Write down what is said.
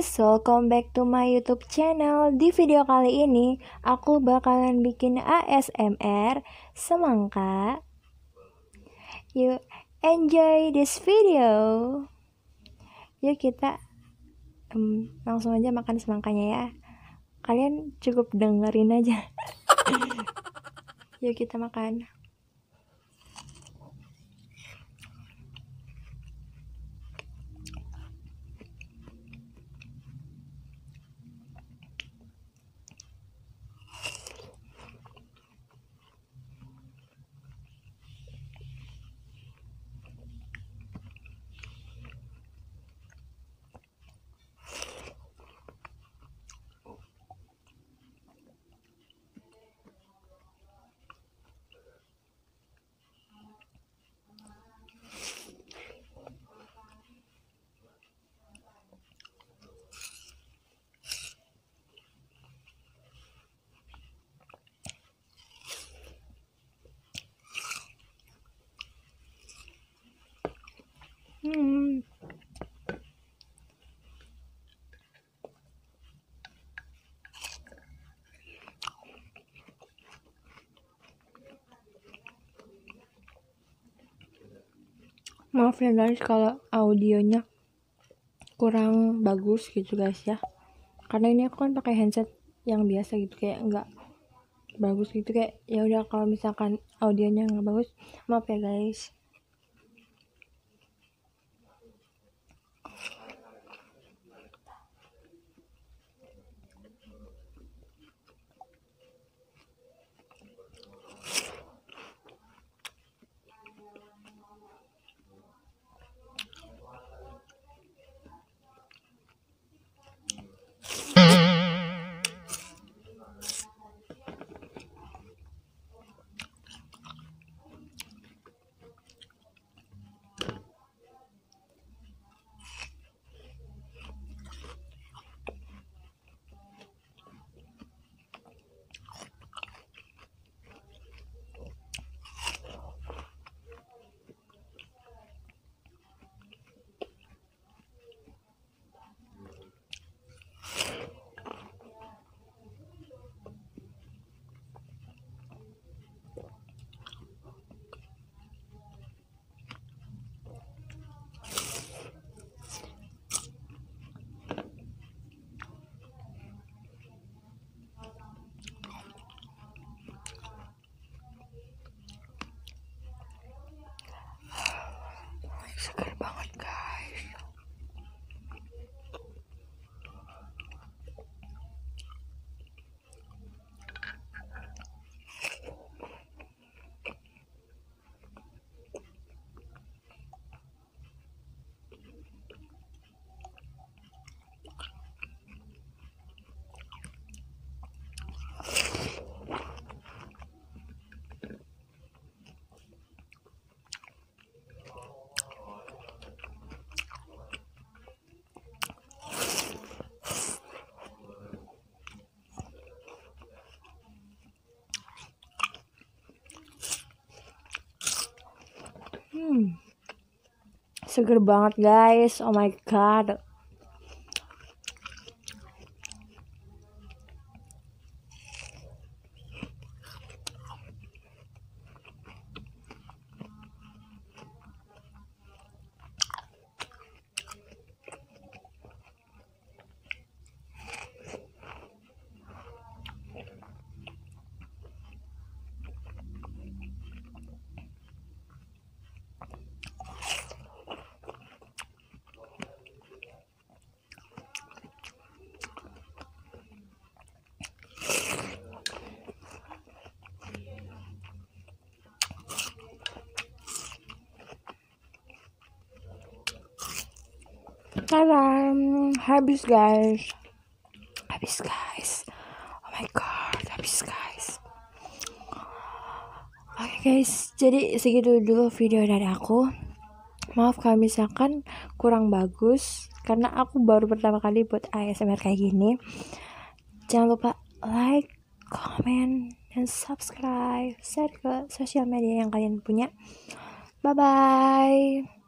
guys, welcome back to my YouTube channel. Di video kali ini, aku bakalan bikin ASMR semangka. Yuk, enjoy this video. Yuk kita um, langsung aja makan semangkanya ya. Kalian cukup dengerin aja. Yuk kita makan. maaf ya guys kalau audionya kurang bagus gitu guys ya karena ini aku kan pakai handset yang biasa gitu kayak enggak bagus gitu kayak ya udah kalau misalkan audionya nggak bagus maaf ya guys Hmm. Seger banget guys. Oh my god. Sekarang um, habis guys. Habis guys. Oh my god, habis guys. Oke okay, guys, jadi segitu dulu video dari aku. Maaf kalau misalkan kurang bagus karena aku baru pertama kali buat ASMR kayak gini. Jangan lupa like, comment, dan subscribe. Share ke sosial media yang kalian punya. Bye bye.